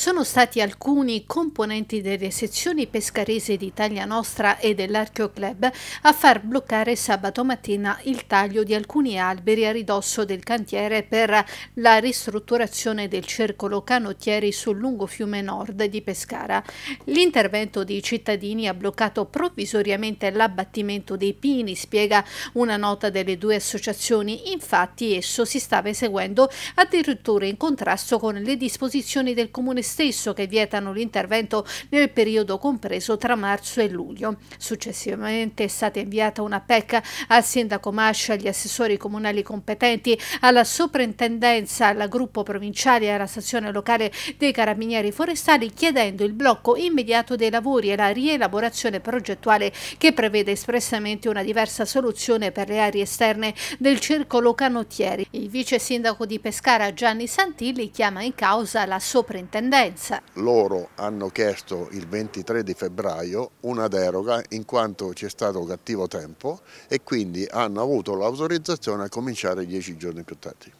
Sono stati alcuni componenti delle sezioni pescarese di Italia Nostra e dell'Archeo Club a far bloccare sabato mattina il taglio di alcuni alberi a ridosso del cantiere per la ristrutturazione del circolo canottieri sul lungo fiume nord di Pescara. L'intervento dei cittadini ha bloccato provvisoriamente l'abbattimento dei pini, spiega una nota delle due associazioni. Infatti esso si stava eseguendo addirittura in contrasto con le disposizioni del comune stesso che vietano l'intervento nel periodo compreso tra marzo e luglio. Successivamente è stata inviata una PEC al sindaco Mascia, agli assessori comunali competenti, alla soprintendenza, al gruppo provinciale e alla stazione locale dei carabinieri forestali chiedendo il blocco immediato dei lavori e la rielaborazione progettuale che prevede espressamente una diversa soluzione per le aree esterne del circolo canottieri. Il vice sindaco di Pescara Gianni Santilli chiama in causa la soprintendenza partenza. Loro hanno chiesto il 23 di febbraio una deroga in quanto c'è stato cattivo tempo e quindi hanno avuto l'autorizzazione a cominciare dieci giorni più tardi.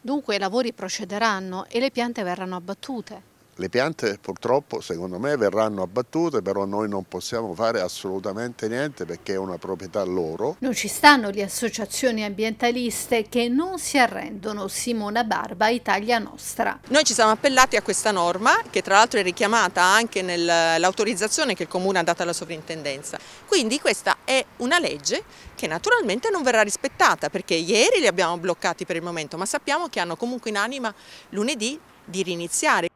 Dunque i lavori procederanno e le piante verranno abbattute? Le piante purtroppo secondo me verranno abbattute, però noi non possiamo fare assolutamente niente perché è una proprietà loro. Non ci stanno le associazioni ambientaliste che non si arrendono, Simona Barba, Italia Nostra. Noi ci siamo appellati a questa norma che tra l'altro è richiamata anche nell'autorizzazione che il Comune ha dato alla sovrintendenza. Quindi questa è una legge che naturalmente non verrà rispettata perché ieri li abbiamo bloccati per il momento, ma sappiamo che hanno comunque in anima lunedì di riniziare.